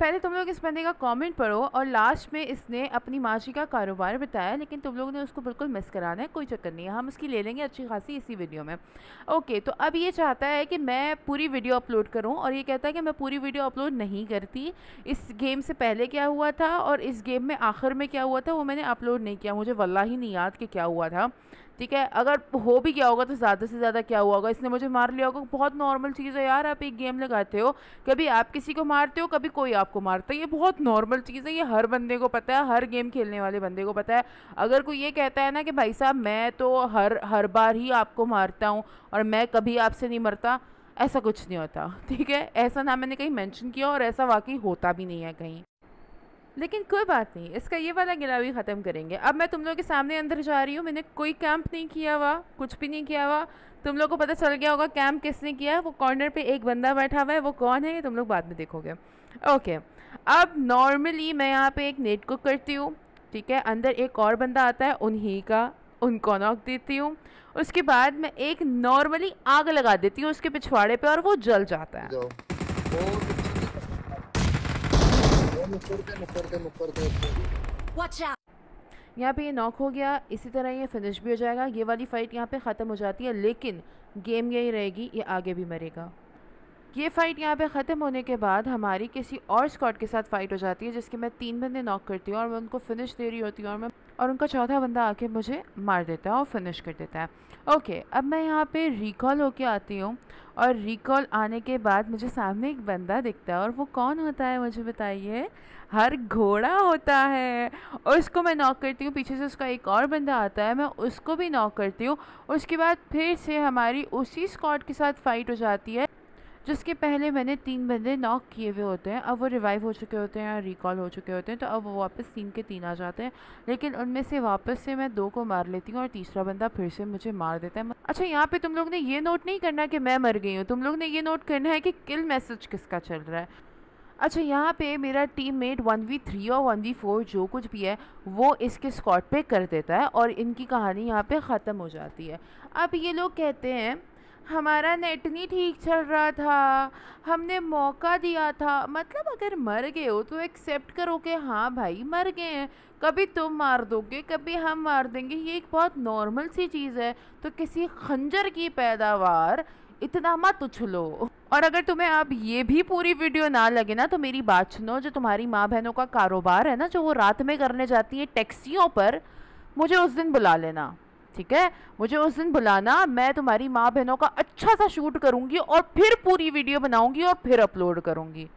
पहले तुम लोग इस बंदे का कमेंट पढ़ो और लास्ट में इसने अपनी जी का कारोबार बताया लेकिन तुम लोग ने उसको बिल्कुल मिस कराना है कोई चक्कर नहीं है हम उसकी ले लेंगे अच्छी खासी इसी वीडियो में ओके तो अब ये चाहता है कि मैं पूरी वीडियो अपलोड करूँ और ये कहता है कि मैं पूरी वीडियो अपलोड नहीं करती इस गेम से पहले क्या हुआ था और इस गेम में आखिर में क्या हुआ था वो मैंने अपलोड नहीं किया मुझे वल्ला ही नहीं याद कि क्या हुआ था ठीक है अगर हो भी गया होगा तो ज़्यादा से ज़्यादा क्या हुआ होगा इसने मुझे मार लिया होगा बहुत नॉर्मल चीज़ है यार आप एक गेम लगाते हो कभी आप किसी को मारते हो कभी कोई आपको मारता है ये बहुत नॉर्मल चीज़ है ये हर बंदे को पता है हर गेम खेलने वाले बंदे को पता है अगर कोई ये कहता है ना कि भाई साहब मैं तो हर हर बार ही आपको मारता हूँ और मैं कभी आपसे नहीं मरता ऐसा कुछ नहीं होता ठीक है ऐसा ना मैंने कहीं मेंशन किया और ऐसा वाकई होता भी नहीं है कहीं लेकिन कोई बात नहीं इसका ये वाला गिला भी ख़त्म करेंगे अब मैं तुम लोगों के सामने अंदर जा रही हूँ मैंने कोई कैंप नहीं किया हुआ कुछ भी नहीं किया हुआ तुम लोग को पता चल गया होगा कैंप किसने किया वो कॉर्नर पे एक बंदा बैठा हुआ है वो कौन है ये तुम लोग बाद में देखोगे ओके अब नॉर्मली मैं यहाँ पर एक नेट कुक करती हूँ ठीक है अंदर एक और बंदा आता है उन्हीं का उनको नौक देती हूँ उसके बाद मैं एक नॉर्मली आग लगा देती हूँ उसके पिछवाड़े पर और वो जल जाता है यहाँ पे ये नॉक हो गया इसी तरह ये फिनिश भी हो जाएगा ये वाली फ़ाइट यहाँ पे ख़त्म हो जाती है लेकिन गेम यही रहेगी ये आगे भी मरेगा ये फ़ाइट यहाँ पे ख़त्म होने के बाद हमारी किसी और स्कॉट के साथ फ़ाइट हो जाती है जिसके मैं तीन बंदे नॉक करती हूँ और मैं उनको फिनिश दे रही होती हूँ और मैं और उनका चौथा बंदा आके मुझे मार देता है और फिनिश कर देता है ओके अब मैं यहाँ पे रिकॉल होके आती हूँ और रिकॉल आने के बाद मुझे सामने एक बंदा दिखता है और वो कौन होता है मुझे बताइए हर घोड़ा होता है और उसको मैं नॉक करती हूँ पीछे से उसका एक और बंदा आता है मैं उसको भी नॉक करती हूँ उसके बाद फिर से हमारी उसी स्कॉट के साथ फ़ाइट हो जाती है जिसके पहले मैंने तीन बंदे नॉक किए हुए होते हैं अब वो रिवाइव हो चुके होते हैं या रिकॉल हो चुके होते हैं तो अब वो वापस तीन के तीन आ जाते हैं लेकिन उनमें से वापस से मैं दो को मार लेती हूँ और तीसरा बंदा फिर से मुझे मार देता है अच्छा यहाँ पे तुम लोग ने ये नोट नहीं करना कि मैं मर गई हूँ तुम लोग ने ये नोट करना है कि किल मैसेज किसका चल रहा है अच्छा यहाँ पे मेरा टीममेट वन वी थ्री और वन वी फोर जो कुछ भी है वो इसके स्कॉट पे कर देता है और इनकी कहानी यहाँ पे ख़त्म हो जाती है अब ये लोग कहते हैं हमारा नेट नहीं ठीक चल रहा था हमने मौका दिया था मतलब अगर मर गए हो तो एक्सेप्ट करो कि हाँ भाई मर गए हैं कभी तुम मार दोगे कभी हम मार देंगे ये एक बहुत नॉर्मल सी चीज़ है तो किसी खंजर की पैदावार इतना मत उछलो और अगर तुम्हें अब ये भी पूरी वीडियो ना लगे ना तो मेरी बात सुनो जो तुम्हारी माँ बहनों का कारोबार है ना जो वो रात में करने जाती है टैक्सियों पर मुझे उस दिन बुला लेना ठीक है मुझे उस दिन बुलाना मैं तुम्हारी माँ बहनों का अच्छा सा शूट करूँगी और फिर पूरी वीडियो बनाऊँगी और फिर अपलोड करूँगी